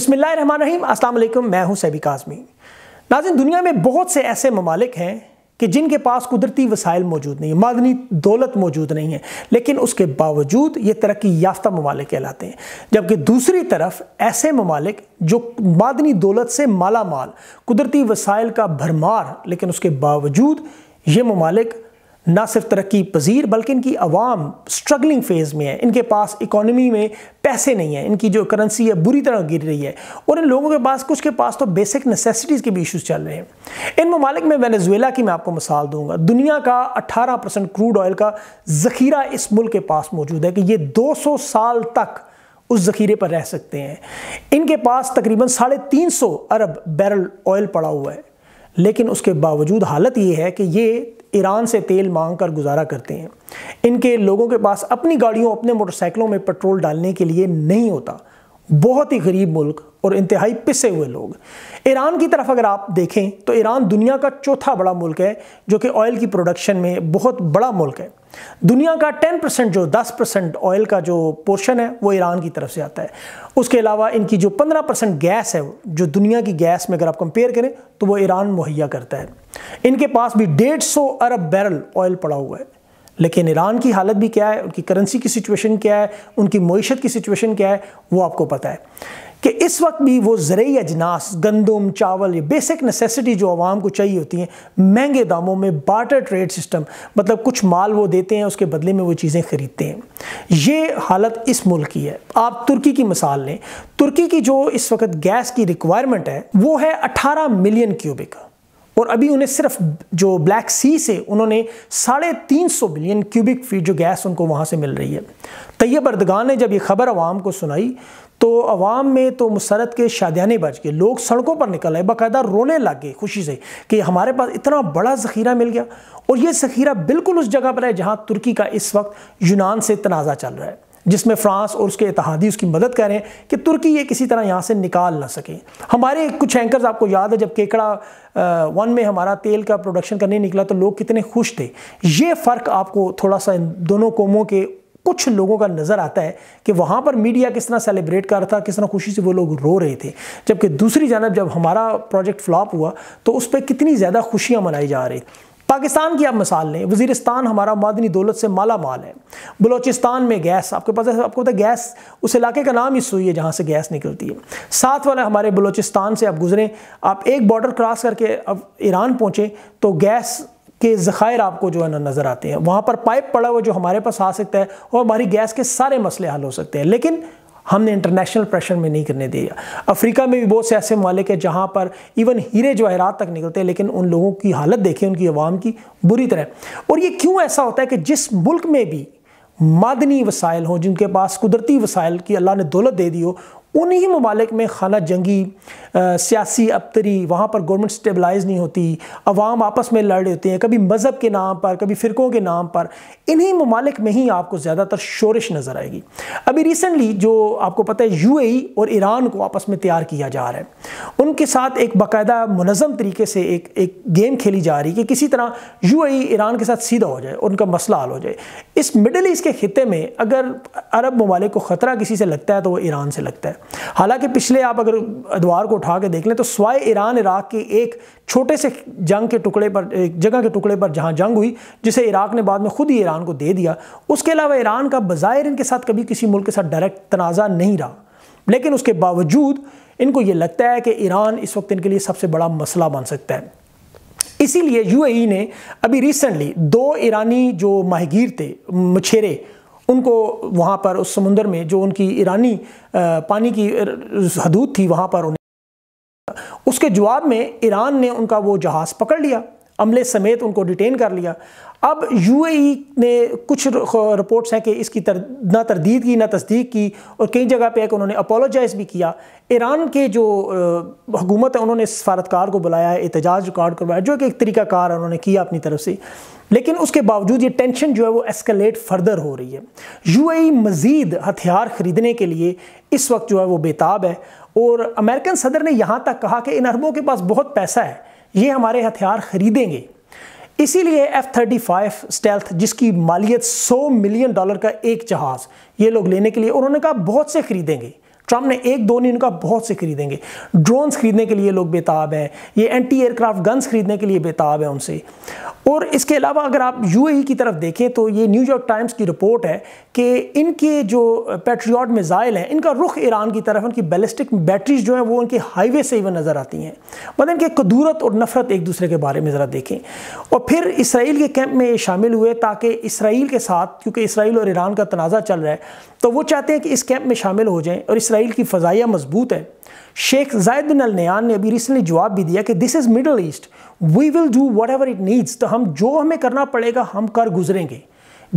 बिसमिल्ल रहीम वालेकुम मैं हूं सैबिक आज़मी नाजिन दुनिया में बहुत से ऐसे ममालिक हैं कि जिनके पास कुदरती वसाइल मौजूद नहीं है मादनी दौलत मौजूद नहीं है लेकिन उसके बावजूद ये तरक्की याफ्ता ममालिक कहलाते हैं जबकि दूसरी तरफ ऐसे ममालिक जो मादनी दौलत से माला माल कुदरती वसाइल का भरमार लेकिन उसके बावजूद ये ममालिक ना सिर्फ तरक्की पजीर बल्कि इनकी आवाम स्ट्रगलिंग फेज़ में है इनके पास इकोनॉमी में पैसे नहीं है इनकी जो करेंसी है बुरी तरह गिर रही है और इन लोगों के पास कुछ के पास तो बेसिक नेसेसिटीज़ के भी इशूज़ चल रहे हैं इन ममालिक में वेनेजुएला की मैं आपको मिसाल दूंगा दुनिया का 18 परसेंट क्रूड ऑयल का ज़खीरा इस मुल्क के पास मौजूद है कि ये सौ साल तक उस ज़ख़ीरे पर रह सकते हैं इनके पास तकरीबन साढ़े तीन सौ अरब बैरल ऑयल पड़ा हुआ है लेकिन उसके बावजूद हालत ये है कि ये ईरान से तेल मांग कर गुजारा करते हैं इनके लोगों के पास अपनी गाड़ियों अपने मोटरसाइकिलों में पेट्रोल डालने के लिए नहीं होता बहुत ही गरीब मुल्क और इंतहाई पिसे हुए लोग ईरान की तरफ अगर आप देखें तो ईरान दुनिया का चौथा बड़ा मुल्क है जो कि ऑयल की प्रोडक्शन में बहुत बड़ा मुल्क है दुनिया का 10 परसेंट जो 10 परसेंट ऑयल का जो पोर्शन है वो ईरान की तरफ से आता है उसके अलावा इनकी जो 15 परसेंट गैस है जो दुनिया की गैस में अगर आप कंपेयर करें तो वो ईरान मुहैया करता है इनके पास भी डेढ़ अरब बैरल ऑयल पड़ा हुआ है लेकिन ईरान की हालत भी क्या है उनकी करेंसी की सिचुएशन क्या है उनकी मीशत की सिचुएशन क्या है वो आपको पता है कि इस वक्त भी वो ज़रूरी अजनास गंदम चावल ये बेसिक नेसेसिटी जो आवाम को चाहिए होती हैं महंगे दामों में बाटर ट्रेड सिस्टम मतलब कुछ माल वो देते हैं उसके बदले में वो चीज़ें ख़रीदते हैं ये हालत इस मुल्क की है आप तुर्की की मिसाल लें तुर्की की जो इस वक्त गैस की रिक्वायरमेंट है वो है अठारह मिलियन क्यूबिक और अभी उन्हें सिर्फ जो ब्लैक सी से उन्होंने साढ़े तीन सौ बिलियन क्यूबिक फीट जो गैस उनको वहाँ से मिल रही है तैयब अर्दगान ने जब ये खबर आवाम को सुनाई तो अवाम में तो मुसरत के शादियाने बच गए लोग सड़कों पर निकल आए बाकायदा रोने लग गए खुशी से कि हमारे पास इतना बड़ा ज़ख़ीरा मिल गया और ये ज़ख़ीरा बिल्कुल उस जगह पर है जहाँ तुर्की का इस वक्त यूनान से तनाज़ा चल रहा है जिसमें फ्रांस और उसके इतिहादी उसकी मदद कर रहे हैं कि तुर्की ये किसी तरह यहाँ से निकाल ना सके हमारे कुछ एंकर्स आपको याद है जब केकड़ा वन में हमारा तेल का प्रोडक्शन करने निकला तो लोग कितने खुश थे ये फ़र्क आपको थोड़ा सा इन दोनों कौमों के कुछ लोगों का नज़र आता है कि वहां पर मीडिया किस तरह सेलिब्रेट कर रहा था किस तरह खुशी से वो लोग रो रहे थे जबकि दूसरी जानब जब हमारा प्रोजेक्ट फ्लॉप हुआ तो उस पर कितनी ज़्यादा खुशियां मनाई जा रही पाकिस्तान की आप मिसाल लें वजीरस्तान हमारा मादनी दौलत से माला माल है बलोचिस्तान में गैस आपके पास आपको पता है गैस उस इलाके का नाम ही सुई है जहाँ से गैस निकलती है साथ वाला हमारे बलोचिस्तान से आप गुजरें आप एक बॉर्डर क्रॉस करके अब ईरान पहुँचें तो गैस के ज़ख़ायर आपको जो है ना नज़र आते हैं वहाँ पर पाइप पड़ा हुआ जो हमारे पास आ सकता है और हमारी गैस के सारे मसले हल हो सकते हैं लेकिन हमने इंटरनेशनल प्रेशर में नहीं करने दिया अफ्रीका में भी बहुत से ऐसे मालिक हैं जहाँ पर इवन हीरे जवाहरात तक निकलते हैं लेकिन उन लोगों की हालत देखें उनकी आवाम की बुरी तरह और ये क्यों ऐसा होता है कि जिस मुल्क में भी मादनी वसायल हों जिनके पास कुदरती वसायल की अल्लाह ने दौलत दे दी हो उन्हीं ममालिक में खाना जंगी आ, सियासी अबतरी वहाँ पर गवर्नमेंट स्टेबलाइज नहीं होती अवाम आपस में लड़ रहे होते हैं कभी मज़हब के नाम पर कभी फ़िरक़ों के नाम पर इन्हीं ममालिक में ही आपको ज़्यादातर शोरश नज़र आएगी अभी रिसेंटली जो आपको पता है ए e और ईरान को आपस में तैयार किया जा रहा है उनके साथ एक बाकायदा मनज़म तरीके से एक एक गेम खेली जा रही कि किसी तरह यू ईरान के साथ सीधा हो जाए उनका मसला हल हो जाए इस मिडल ईस्ट के खत्े में अगर अरब ममालिक को ख़तरा किसी से लगता है तो वो ईरान से लगता है हालांकि पिछले आप अगर अदवार को उठा के देख लें तो स्वाय ईरान इराक के एक छोटे से जंग के टुकड़े पर एक जगह के टुकड़े पर जहाँ जंग हुई जिसे इराक ने बाद में खुद ही ईरान को दे दिया उसके अलावा ईरान का बाज़ाहिर इनके साथ कभी किसी मुल्क के साथ डायरेक्ट तनाज़ा नहीं रहा लेकिन उसके बावजूद इनको ये लगता है कि ईरान इस वक्त इनके लिए सबसे बड़ा मसला बन सकता है इसीलिए यूएई ने अभी रिसेंटली दो ईरानी जो माहगीर थे मछेरे उनको वहाँ पर उस समुंदर में जो उनकी ईरानी पानी की हदूद थी वहाँ पर उन्हें उसके जवाब में ईरान ने उनका वो जहाज़ पकड़ लिया अमले समेत उनको डिटेन कर लिया अब यूएई e ने कुछ रिपोर्ट्स हैं कि इसकी तर, ना तरदीद की ना तस्दीक की और कई जगह पे एक उन्होंने अपोलोजाइज़ भी किया ईरान के जो हुकूमत है उन्होंने सफारतकार को बुलाया एहतजाज रिकॉर्ड करवाया जो कि एक तरीकाकार उन्होंने किया अपनी तरफ से लेकिन उसके बावजूद ये टेंशन जो है वो एस्केलेट फर्दर हो रही है यूएई e मज़ीद हथियार ख़रीदने के लिए इस वक्त जो है वो बेताब है और अमेरिकन सदर ने यहाँ तक कहा कि इन अरबों के पास बहुत पैसा है ये हमारे हथियार खरीदेंगे इसीलिए एफ थर्टी फाइव स्टेल्थ जिसकी मालियत सौ मिलियन डॉलर का एक जहाज़ ये लोग लेने के लिए उन्होंने कहा बहुत से खरीदेंगे ट्रम्प ने एक दो नहीं उनका बहुत से खरीदेंगे ड्रोन्स खरीदने के लिए लोग बेताब हैं ये एंटी एयरक्राफ्ट गन्स खरीदने के लिए बेताब हैं उनसे और इसके अलावा अगर आप यूएई e की तरफ देखें तो ये न्यूयॉर्क टाइम्स की रिपोर्ट है कि इनके जो पेट्रियाट मिज़ाइल हैं इनका रुख ईरान की तरफ उनकी बैलिस्टिक बैटरीज जो हैं वो उनके हाईवे से इवन नज़र आती हैं मतलब इनके कदूरत और नफरत एक दूसरे के बारे में ज़रा देखें और फिर इसराइल के कैंप में शामिल हुए ताकि इसराइल के साथ क्योंकि इसराइल और ईरान का तनाज़ा चल रहा है तो वो चाहते हैं कि इस कैंप में शामिल हो जाएँ और इसराइल इसराइल की फ़जाइया मजबूत है शेख जायद बिन नयान ने अभी रिसेंटली जवाब भी दिया कि this is middle east we will do whatever it needs तो हम जो हमें करना पड़ेगा हम कर गुजरेंगे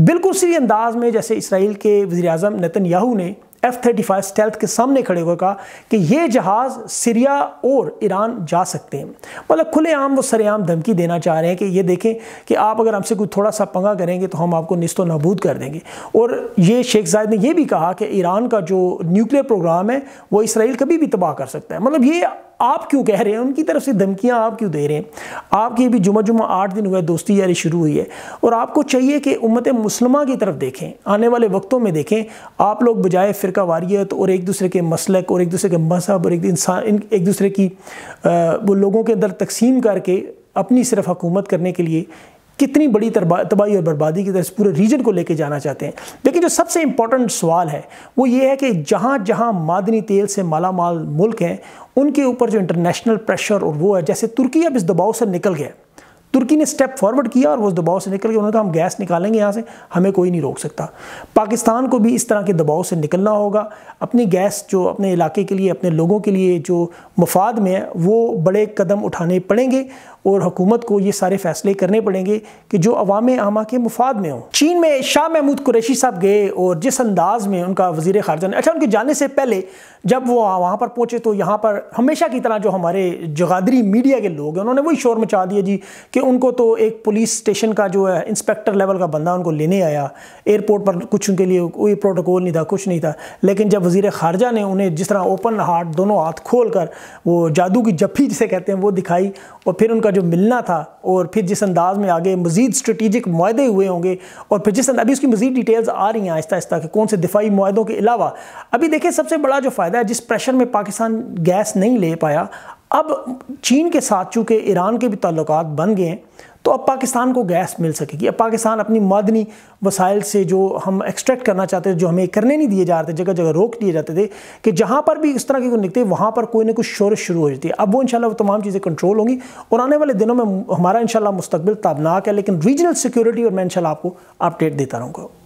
बिल्कुल उसी अंदाज में जैसे इसराइल के वजी अजम नतन याहू ने एफ थर्टी फाइव स्टेल्थ के सामने खड़े हुए कहा कि ये जहाज़ सीरिया और ईरान जा सकते हैं मतलब खुलेआम वो सरेआम धमकी देना चाह रहे हैं कि ये देखें कि आप अगर हमसे कोई थोड़ा सा पंगा करेंगे तो हम आपको नस्त नबूद कर देंगे और ये शेख जायद ने यह भी कहा कि ईरान का जो न्यूक्लियर प्रोग्राम है वो इसराइल कभी भी तबाह कर सकता है मतलब ये आप क्यों कह रहे हैं उनकी तरफ से धमकियाँ आप क्यों दे रहे हैं आपकी अभी जुमा जुमा आठ दिन हुआ है दोस्ती यारी शुरू हुई है और आपको चाहिए कि उम्मत मुसलमा की तरफ देखें आने वाले वक्तों में देखें आप लोग बजाय फ़िरका वारियत और एक दूसरे के मसलक और एक दूसरे के मजहब और एक इंसान एक दूसरे की वो लोगों के अंदर तकसीम करके अपनी सिर्फ हकूमत करने के लिए कितनी बड़ी तबाही और बर्बादी की तरह इस पूरे रीजन को लेके जाना चाहते हैं लेकिन जो सबसे इंपॉर्टेंट सवाल है वो ये है कि जहाँ जहाँ मादनी तेल से माला माल मुल्क हैं उनके ऊपर जो इंटरनेशनल प्रेशर और वो है जैसे तुर्की अब इस दबाव से निकल गया तुर्की ने स्टेप फॉरवर्ड किया और वो उस दबाव से निकल गया उन्होंने कहा हम गैस निकालेंगे यहाँ से हमें कोई नहीं रोक सकता पाकिस्तान को भी इस तरह के दबाव से निकलना होगा अपनी गैस जो अपने इलाके के लिए अपने लोगों के लिए जो मफाद में है वो बड़े कदम उठाने पड़ेंगे और हुकूमत को ये सारे फैसले करने पड़ेंगे कि जो अवाम आमा के मुफाद में हों चीन में शाह महमूद कुरैशी साहब गए और जिस अंदाज में उनका वजीर खारजा ने अच्छा उनके जाने से पहले जब वो वहाँ पर पहुँचे तो यहाँ पर हमेशा की तरह जो हमारे जगादरी मीडिया के लोग हैं उन्होंने वही शोर मचा दिया जी कि उनको तो एक पुलिस स्टेशन का जो है इंस्पेक्टर लेवल का बंदा उनको लेने आया एयरपोर्ट पर कुछ उनके लिए कोई प्रोटोकॉल नहीं था कुछ नहीं था लेकिन जब वजीर खारजा ने उन्हें जिस तरह ओपन हार्ट दोनों हाथ खोल कर वो जादू की जफ्फी जिसे कहते हैं वो दिखाई और फिर उनका जो मिलना था और फिर जिस अंदाज में आगे मजीद स्ट्रेटिजिक माहदे हुए होंगे और फिर जिस अभी उसकी मजीद डिटेल्स आ रही हैं आहिस्ता आहिस्ता कि कौन से दिफाई माहों के अलावा अभी देखिए सबसे बड़ा जो फ़ायदा है जिस प्रेशर में पाकिस्तान गैस नहीं ले पाया अब चीन के साथ चूँकि ईरान के भी ताल्लुक बन गए हैं तो अब पाकिस्तान को गैस मिल सकेगी अब पाकिस्तान अपनी मदनी वसाइल से जो हम एक्सट्रैक्ट करना चाहते थे जो हमें करने नहीं दिए जा रहे थे जगह जगह रोक दिए जाते थे कि जहाँ पर भी इस तरह के कोई निकलते वहाँ पर कोई ना कुछ शोरश शुरू हो जाती है अब वो इनशाला वो तमाम चीज़ें कंट्रोल होंगी और आने वाले दिनों में हमारा इनशाला मुस्तबिल ताबनाक है लेकिन रीजनल सिक्योरिटी और मैं इनशाला आपको अपडेट देता रहूँगा